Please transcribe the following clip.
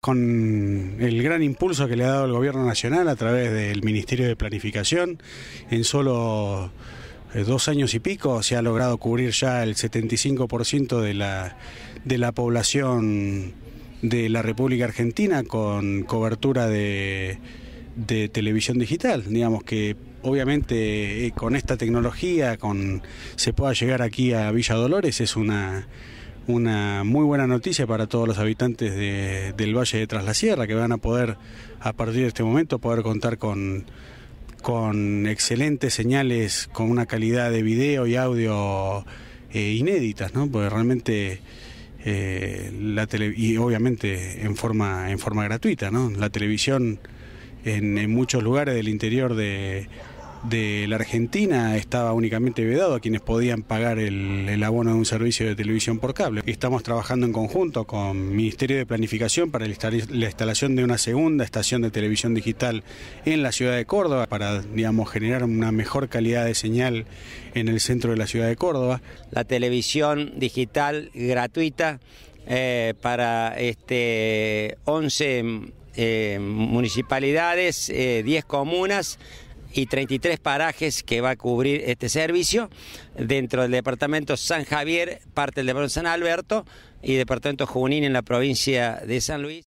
con el gran impulso que le ha dado el gobierno nacional a través del Ministerio de Planificación. En solo eh, dos años y pico se ha logrado cubrir ya el 75% de la, de la población de la República Argentina con cobertura de, televisión digital. Digamos que obviamente eh, con esta tecnología con, se pueda llegar aquí a Villa Dolores es una una muy buena noticia para todos los habitantes del Valle de Tras la Sierra, que van a poder, a partir de este momento, poder contar con, con excelentes señales, con una calidad de video y audio eh, inéditas, ¿no? Porque realmente... Eh, la y obviamente en forma en forma gratuita, ¿no? La televisión en muchos lugares del interior de, de la Argentina estaba únicamente vedado a quienes podían pagar el, abono de un servicio de televisión por cable. Estamos trabajando en conjunto con Ministerio de Planificación para la instalación de una segunda estación de televisión digital en la ciudad de Córdoba para digamos, generar una mejor calidad de señal en el centro de la ciudad de Córdoba. La televisión digital gratuita eh, para este, 11 eh, municipalidades, 10 eh, comunas y 33 parajes que va a cubrir este servicio dentro del departamento San Javier, parte del departamento San Alberto y departamento Junín en la provincia de San Luis.